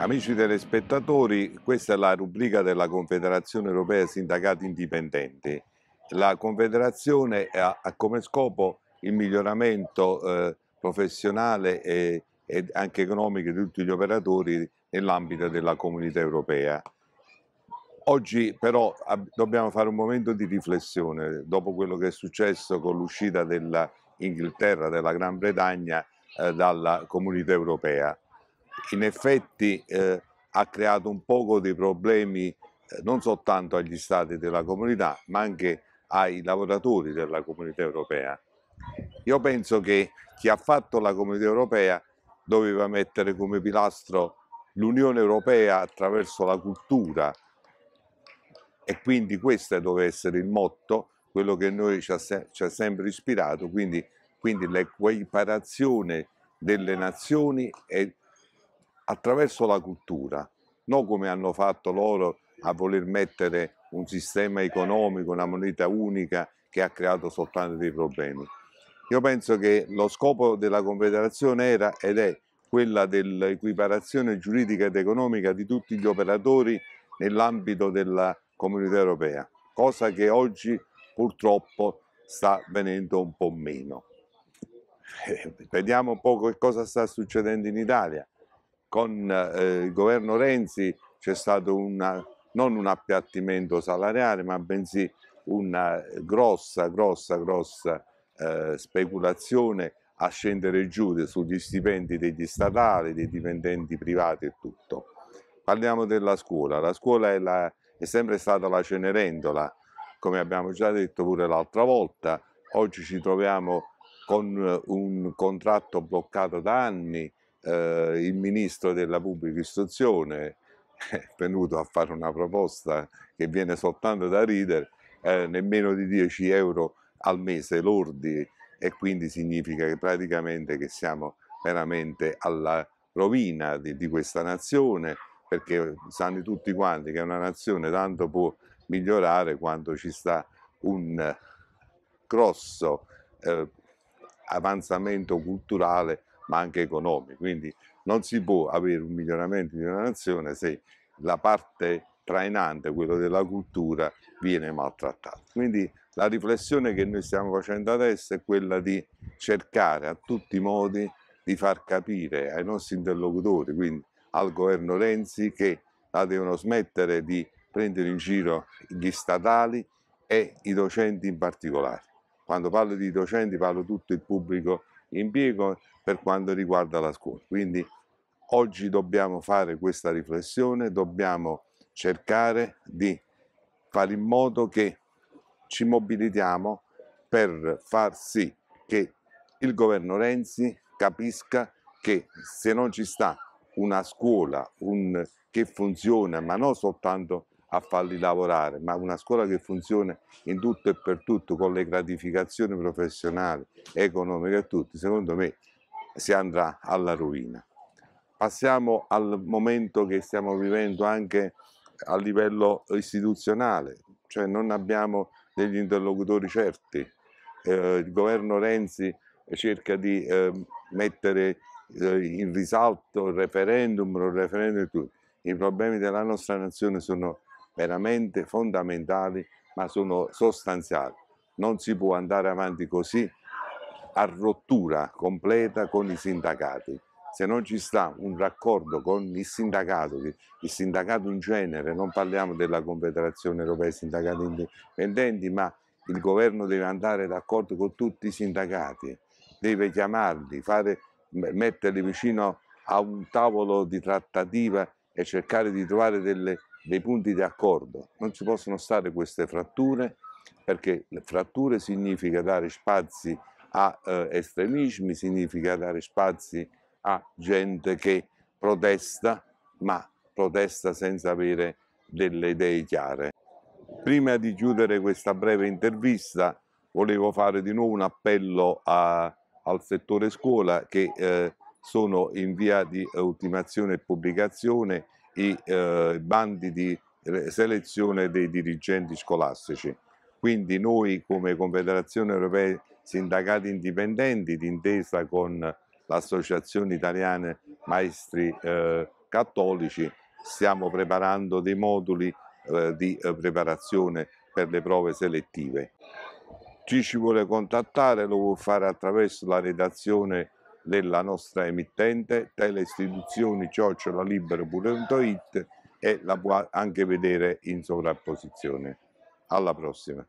Amici telespettatori, questa è la rubrica della Confederazione Europea Sindacati Indipendenti. La Confederazione ha, ha come scopo il miglioramento eh, professionale e, e anche economico di tutti gli operatori nell'ambito della comunità europea. Oggi però dobbiamo fare un momento di riflessione dopo quello che è successo con l'uscita dell'Inghilterra, della Gran Bretagna eh, dalla comunità europea in effetti eh, ha creato un poco di problemi eh, non soltanto agli stati della comunità ma anche ai lavoratori della comunità europea. Io penso che chi ha fatto la comunità europea doveva mettere come pilastro l'Unione Europea attraverso la cultura e quindi questo deve essere il motto, quello che noi ci ha, ci ha sempre ispirato, quindi, quindi l'equiparazione delle nazioni e attraverso la cultura, non come hanno fatto loro a voler mettere un sistema economico, una moneta unica che ha creato soltanto dei problemi. Io penso che lo scopo della Confederazione era ed è quella dell'equiparazione giuridica ed economica di tutti gli operatori nell'ambito della comunità europea, cosa che oggi purtroppo sta venendo un po' meno. vediamo un po' che cosa sta succedendo in Italia con eh, il governo Renzi c'è stato una, non un appiattimento salariale, ma bensì una grossa, grossa, grossa eh, speculazione a scendere giù sugli stipendi degli statali, dei dipendenti privati e tutto. Parliamo della scuola, la scuola è, la, è sempre stata la Cenerentola, come abbiamo già detto pure l'altra volta, oggi ci troviamo con un contratto bloccato da anni eh, il ministro della pubblica istruzione è venuto a fare una proposta che viene soltanto da ridere, eh, nemmeno di 10 euro al mese lordi e quindi significa che praticamente che siamo veramente alla rovina di, di questa nazione perché sanno tutti quanti che una nazione tanto può migliorare quando ci sta un grosso eh, avanzamento culturale ma anche economico. Quindi non si può avere un miglioramento di una nazione se la parte trainante, quella della cultura, viene maltrattata. Quindi la riflessione che noi stiamo facendo adesso è quella di cercare a tutti i modi di far capire ai nostri interlocutori, quindi al governo Renzi, che la devono smettere di prendere in giro gli statali e i docenti in particolare. Quando parlo di docenti parlo tutto il pubblico impiego per quanto riguarda la scuola. Quindi oggi dobbiamo fare questa riflessione, dobbiamo cercare di fare in modo che ci mobilitiamo per far sì che il governo Renzi capisca che se non ci sta una scuola un, che funziona, ma non soltanto a farli lavorare, ma una scuola che funziona in tutto e per tutto, con le gratificazioni professionali, economiche e tutto, secondo me si andrà alla rovina. Passiamo al momento che stiamo vivendo anche a livello istituzionale, cioè non abbiamo degli interlocutori certi. Eh, il governo Renzi eh, cerca di eh, mettere eh, in risalto il referendum, il referendum e tutto. I problemi della nostra nazione sono veramente fondamentali, ma sono sostanziali. Non si può andare avanti così a rottura completa con i sindacati. Se non ci sta un raccordo con il sindacato, il sindacato in genere, non parliamo della Confederazione Europea dei Sindacati Indipendenti, ma il governo deve andare d'accordo con tutti i sindacati, deve chiamarli, fare, metterli vicino a un tavolo di trattativa e cercare di trovare delle, dei punti di accordo. Non ci possono stare queste fratture perché fratture significa dare spazi a eh, estremismi, significa dare spazi a gente che protesta, ma protesta senza avere delle idee chiare. Prima di chiudere questa breve intervista volevo fare di nuovo un appello a, al settore scuola che eh, sono in via di ultimazione e pubblicazione i eh, bandi di selezione dei dirigenti scolastici. Quindi noi come Confederazione Europea Sindacati Indipendenti, d'intesa con l'Associazione Italiana Maestri eh, Cattolici, stiamo preparando dei moduli eh, di eh, preparazione per le prove selettive. Chi ci vuole contattare lo può fare attraverso la redazione della nostra emittente teleistituzioni.it e la può anche vedere in sovrapposizione. Alla prossima.